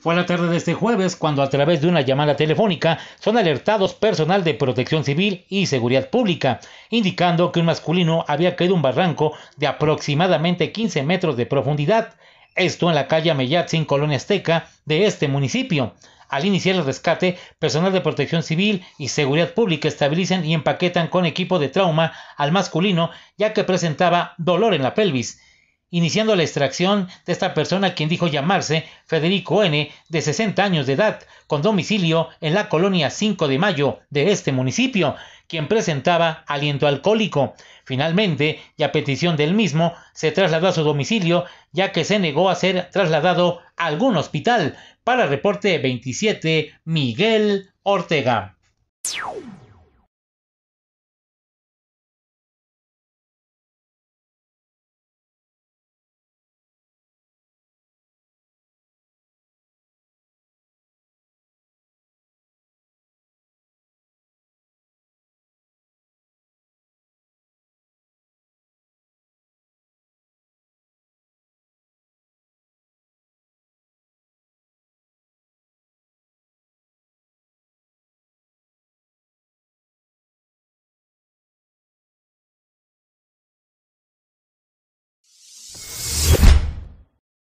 Fue la tarde de este jueves cuando a través de una llamada telefónica son alertados personal de protección civil y seguridad pública, indicando que un masculino había caído un barranco de aproximadamente 15 metros de profundidad, esto en la calle sin Colonia Azteca, de este municipio. Al iniciar el rescate, personal de protección civil y seguridad pública estabilizan y empaquetan con equipo de trauma al masculino ya que presentaba dolor en la pelvis iniciando la extracción de esta persona quien dijo llamarse Federico N., de 60 años de edad, con domicilio en la colonia 5 de Mayo de este municipio, quien presentaba aliento alcohólico. Finalmente, y a petición del mismo, se trasladó a su domicilio, ya que se negó a ser trasladado a algún hospital. Para reporte 27, Miguel Ortega.